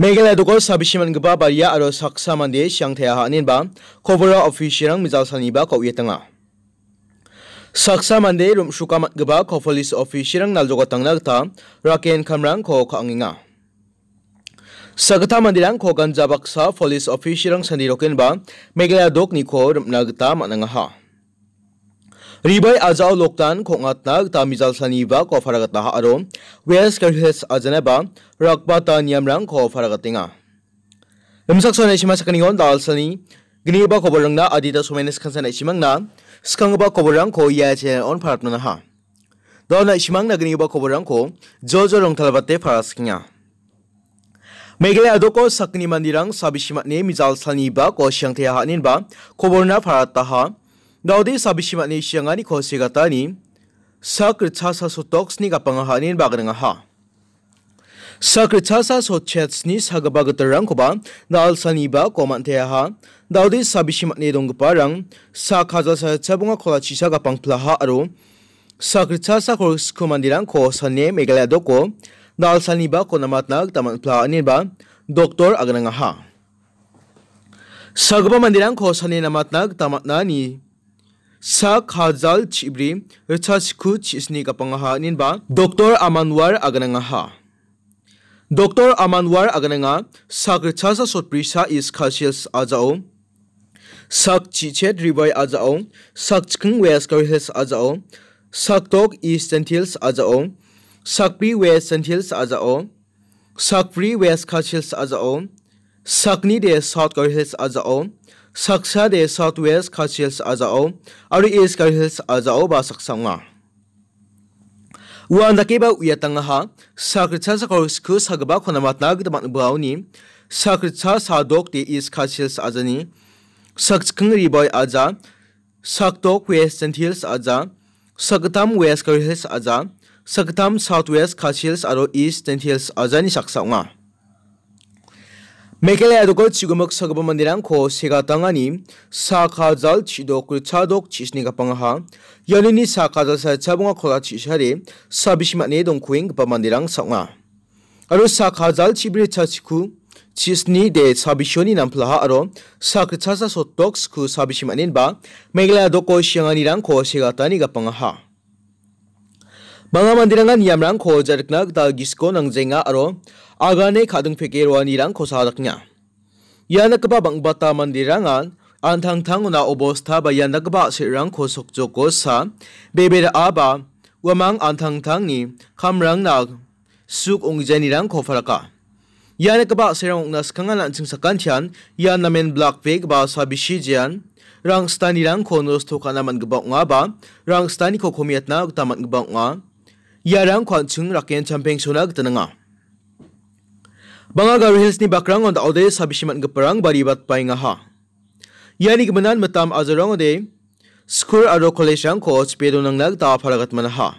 Meghalaya dokol sabishiman gba baria aro saksa mande siang teha hanin ba kobora officialang mizal saniba kau iya tengah. Saksa mande rum shukamat kofolis ko nalduko officialang tang nagta raken kamrang ko anginga. Sagata mandirang ko ganja baksa police sandi sandirokin ba Meghalaya dok ni ko rum nagta ha. रिबई अजाउ लोकतान खोंगातना तामिजाल सनीबा को फरगता अरो waste करहिस अजनेबा रकबा ता नियमरांग को फरगतिंगा नमसक सोने शिमा सकनियोन दालसनी गनीबा खबरंगना आदिता सोमेनिस खनसने शिमंगना सखंगबा खबरंग को याचे on फरतना हा दोना शिमंगना गनीबा खबरंग को जो जोजो रोंगथलबते फरासकिंगा मेघालय को सकनी मंदिरंग सबिशिमा ने मिजाल सनीबा को शंगथे हानिनबा खबरना फरता हा Nowadays, sabi si ni nga ni Kosi Gatani, sa krichasa sotoks ni kapangahanin bagar nga ha. Sa krichasa sochets ni sagabagatarang ko ba na alsaniba komantea ha, Nowadays, sabi si Manisya parang sa kajal sa sabunga kolachisa kapang plaha aro, sa krichasa kors kumandirang ko sa ne megalayado ko, na alsaniba ko namatnag taman plahaanin ba, doktor agarang nga ha. sa mandirang ko sa ne namatnag tamatna ni sak hazal chibri rchas khuch isni ka pangaha nin ba doctor amanwar agananga ha doctor amanwar agananga sak rchas sa sot prisa is khasils ajao sak chi che dribai ajao sak chkhung west kaihes ajao sak tok eastern hills ajao sak pri western hills ajao sak pri west khasils ajao sak ni de south kaihes ajao saksa de southwest khas hills azao ari east khas hills azao ba saksanga uanda keba uyatanga ha sakritsa sakor sku sagba khonamatna gdman bauni sakritsa sadok de east khas hills azani sakskang riboy aza saktok west hills aza saktam west khas hills aza saktam southwest khas hills aro east hills azani saksanga Mekele adokol chigumok sagabaman dirang ko sega tangani sakazal chidok chadok chisni ka pangaha yalini sakazal sa chabunga kola chishare sabishmatne dongkuing baman dirang sakma aro sakazal chibri chachiku chisni de sabishoni namplaha aro sakrchasa sotok sku sabishmatne ba Mekele adokol shiangani rang ko sega tani ka pangaha Mga mandirang niyam rang ko jariknak tagis ko ng zenga aro agane kadung pekirwa nirang ko sadak niya. Yan nakababang bata mandirangan antang tango na obosta ba yan nagaba sirang ko sokjoko sa bebera aba wamang antang tang ni kamrang nag suk ong jenirang ko faraka. Yan nakaba sirang nas kangan ang singsakan tiyan yan namin black pig ba sabi si jiyan rang stani rang ko nos toka naman gabang nga ba rang stani ko kumiyat na ugtaman gabang nga yarang kwan chung raken champeng sunag tananga. Banga garu hills ni bakrang on the ode sabishimat gaparang baribat pai nga ha. Yani gmanan matam azarang ode skur aro college ang ko spedo nang nag ta pharagat man ha.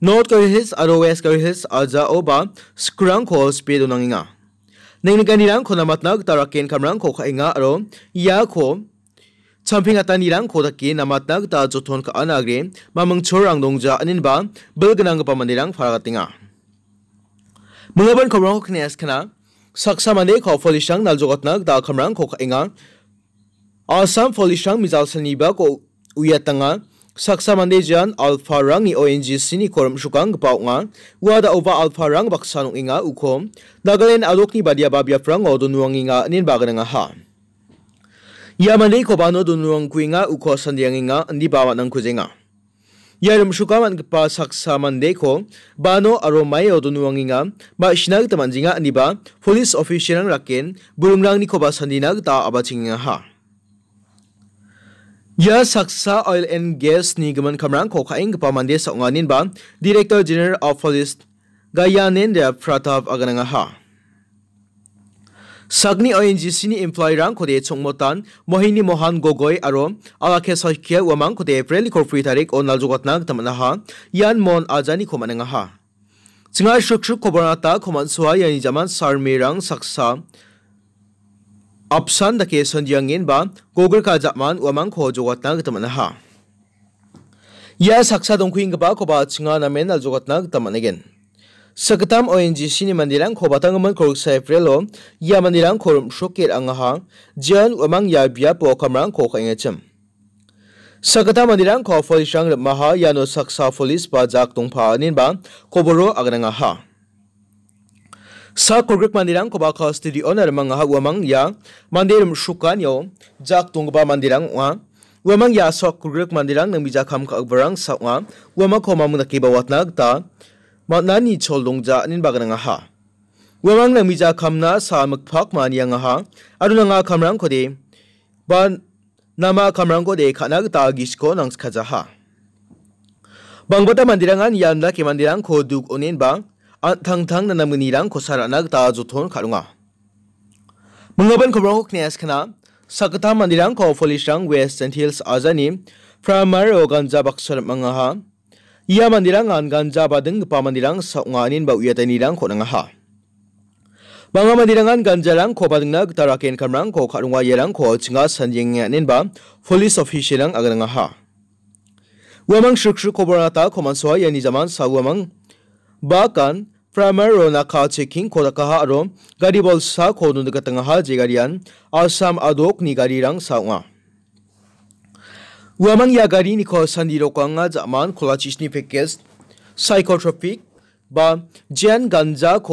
North Korea Hills aro West Korea Hills aja oba skrang ko spedo nang inga. Nang nang kanirang ko namat nag taraken kamrang ko ka inga aro ya ko champing atanirang khodake nag ta joton ka anagre mamangchorang dongja bel belganang pa mandirang pharatinga mengaban kini es kana saksa mande kho folishang naljogotna gita khomrang kho inga. asam folishang mizal ba ko tanga saksa mande jan alfa rang ni ONG sini korum shukang paunga wada over alfa rang baksanung inga ukom. nagalen nagaland ni badia babia frang anin ba bagananga ha Yamanei kobano dunruang kuinga uko sandianginga andi bawa nang kujenga. Yarum sukaman kepa saksa mandeko bano aromayo dunruanginga ba taman temanjinga andi ba police official rakin burumrang ni koba sandina ta abacinginga ha. Ya saksa oil and gas ni gaman kamrang ko kaing kepa mande saunganin ba Director General of Police Gayanendra Pratap agananga ha. Sagni ONGC ni employee rang khode chongmotan Mohini Mohan Gogoi aro alakhe sakhya wamang khode April ko free tarik onal jogatna tamna ha yan mon ajani khomananga ha Singa shukshuk khobarata khoman suwa yani jaman sarmi rang saksa अपसान दके संजियांगिन बा गोगर का जामान वमांग खो जोगतना गतमन हा या सक्सा दोंखु इंगबा कोबा छिंगा नामेन जोगतना गतमन अगेन Sakatam ONG sini mandirang ko batang man korok sai prelo ya mandirang korum shokir angaha jian umang ya bia po kamrang ko khainga cham Sakata mandirang ko foli shang maha ya no saksa folis ba jak tung pha nin ba koboro agranga ha Sa korok mandirang ko ba ka study owner manga ha umang ya mandirum shukan yo jak tung ba mandirang wa umang ya sok korok mandirang nang bija kham ka agbarang sa wa umang ko mamuna ke ba watnag ta matna ni chol dongja anin bagana nga ha wemang na mija khamna sa makphak mani anga ha aruna nga khamrang khode ban nama khamrang ko de khana ta gishko nangs khaja ha bangbata mandirang an yanda ke mandirang ko duk onen bang an thang thang na namni rang ko sarana ta jothon kharunga मंगबन खबर हो क्नेस खना सकता मंदिरां को फोलिशांग west एंड हिल्स आजानी फ्रामर ओगंजा बक्सर मंगाहा Ia mandirang ngan ganja badeng pa mandirang sak nganin ba uyatani rang ko nangaha. Banga mandirangan ganja lang ko badeng na taraken kamrang ko karungwa yerang ko chinga sanjing nganin ba police official rang agar nangaha. Wamang syuksyuk ko beranata ko yan ni zaman sa wamang bahkan प्राइमर रोना खा checking खोदा कहा अरो गाड़ी बल सा खोदुन का ha jegarian asam adok ni gadi rang रंग วัวมังยากรีนิคอสันดิโรกังอาจามันคลาชิสนีเพกเกสไซโคทรอปิกบาเจนกันจาโค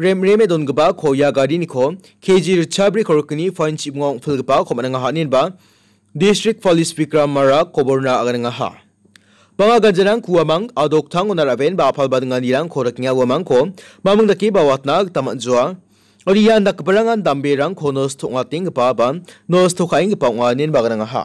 เรมเรเมดอนกบาโคยากรีนิคอเคจิรชับริคอร์กนีฟอนชิมงฟิลกบาโคมันงาฮานินบาดิสทริกฟอลิสปิกรามมาราโคบอร์นาอังงาฮาบางอาการจะนั่งคัวมังอาดอกทังอุนาราเวนบาพัลบัดงานีรังโครักเงาวมังโคบางมังตะกี้บาวัตนาตามันจัวอริยันดักบรังอันดัมเบรังโคโนสตุงอาติงปาบันโนสตุขายิงปาวานินบางรังหา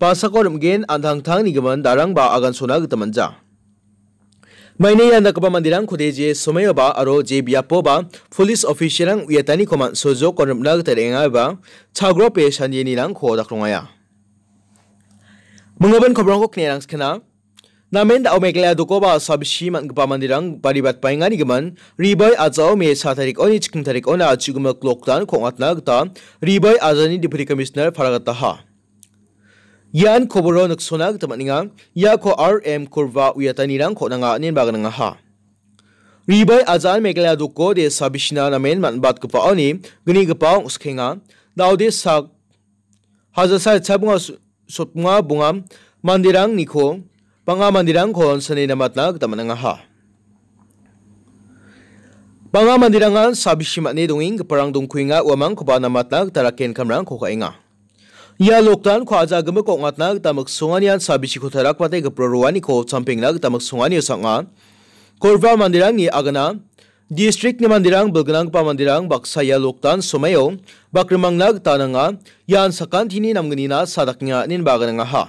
पासकोरम गेन अंधंग थांग निगमन दारंग बा अगन सोना गतमंजा मैंने या नकबा मंदिरंग खुदेजे सुमेयोबा अरो जे बियापोबा पुलिस ऑफिसरंग उयतानी कोमन सोजो कोरम नग तरेंगाबा छाग्रो पे शनिनिरंग खो दखरोंगाया मंगबन खबरों को क्नेरंग खना नामेन दाउ मेगला दुकोबा सब शीमन गबा मंदिरंग परिबत पाइंगा निगमन रिबय आजाओ मे साथारिक ओनि चिकिन तारिक ओना अचुगम क्लॉकदान खोंगातना गता रिबय आजानी डिप्टी कमिश्नर फरागता हा Yan ko boro nagsunag tamat nga, ya ko RM kurva uyatanirang ko nga anin baga nga ha. Ribay azan megala duko de sabishna namen manbat kapao ni, gani kapao uske nga, dao de sak, hazasay tsabunga sotmunga bunga mandirang niko, panga mandirang ko sanay namatnag tamat nga ha. Panga mandirangan sabishimat ni dunging kaparang dungkuinga uamang kupa namatnag tarakin kamrang kukainga. Ya loktan kwa aja gama kok ngatna tamak sungani an sabi ko tarak patai ke proruani ko nak tamak sungani sanga. Korva mandirang ni agana district ni mandirang belgenang pa mandirang baksa ya loktan sumayo sakan tini yan na sadak nga nin nga ha.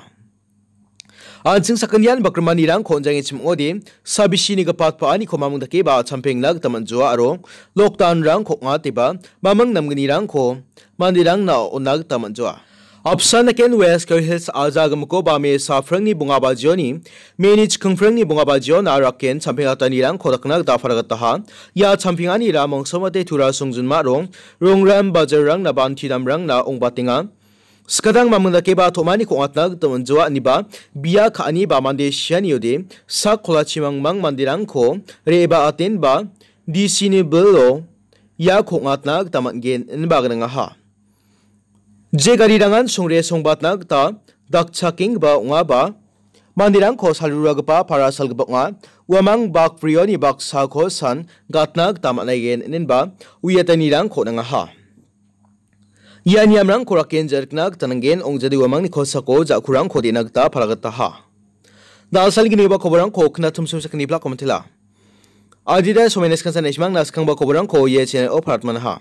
Anjing sakanian bakrimanirang konjangi sabi sabishi ni gapat pa ani komamung dake ba nak taman jua aro loktan rang kok ngat ngatiba mamang rang ko mandirang na onag taman jua. Apsa na Ken West Ker Hills Aza Gamko ba me safrang ni bunga ba joni manage kangfrang ni bunga ba jon ara ken champinga ta nirang da farag ya champinga ni ra mong somate thura sungjun ma rong rong ram bazar rang na ban thidam rang na ong batinga skadang mamunda keba ba thomani ko atna tawon jua ni ba biya kha ani ba mande shani yode sa khola chimang mang mandirang ko re ba aten ba di sine belo ya ko atna tamat gen in ba ha जे गरी रंगन सूर्य सोबत नग त दक्ष king बुआ ब मंदिर खो सालुरग फरा सल उमंग बाग प्रियो नि बाग सा खो सन गात नग तम इन बुयत निर खो नहा यम रंग खोरक जरक नग तनगेन ओंजद उमंग निखो सको जाखुर खोदे नग तरगत दाल सल की खबर खो खन थम सूम सक निप्ला कमथिला आदि सोमेन खन सन इसम नास खबर खो ये चेन ओ फरतम हा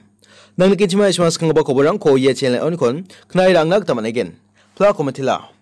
nang nikin chima ishmas kang ba koborang ko ye chen le onikon knai rang nak taman again pla komatila